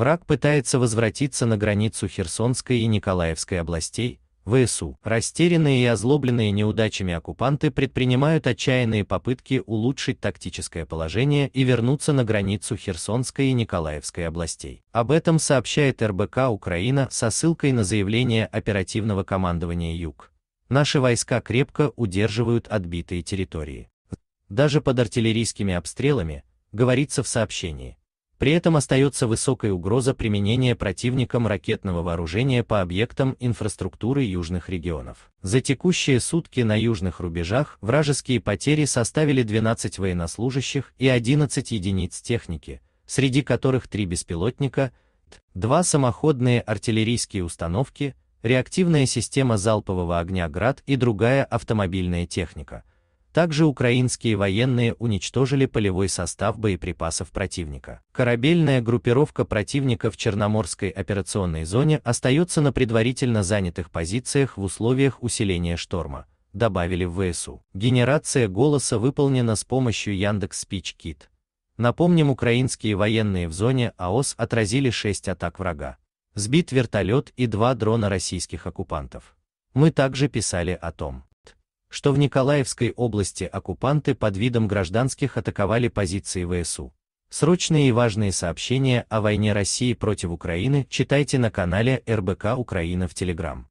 Враг пытается возвратиться на границу Херсонской и Николаевской областей, ВСУ. Растерянные и озлобленные неудачами оккупанты предпринимают отчаянные попытки улучшить тактическое положение и вернуться на границу Херсонской и Николаевской областей. Об этом сообщает РБК Украина со ссылкой на заявление оперативного командования Юг. Наши войска крепко удерживают отбитые территории. Даже под артиллерийскими обстрелами, говорится в сообщении при этом остается высокая угроза применения противником ракетного вооружения по объектам инфраструктуры южных регионов. За текущие сутки на южных рубежах вражеские потери составили 12 военнослужащих и 11 единиц техники, среди которых три беспилотника, два самоходные артиллерийские установки, реактивная система залпового огня «Град» и другая автомобильная техника – также украинские военные уничтожили полевой состав боеприпасов противника. Корабельная группировка противника в Черноморской операционной зоне остается на предварительно занятых позициях в условиях усиления шторма, добавили в ВСУ. Генерация голоса выполнена с помощью Яндекс Speech Kit. Напомним, украинские военные в зоне АОС отразили 6 атак врага. Сбит вертолет и два дрона российских оккупантов. Мы также писали о том, что в Николаевской области оккупанты под видом гражданских атаковали позиции ВСУ. Срочные и важные сообщения о войне России против Украины читайте на канале РБК Украина в Телеграм.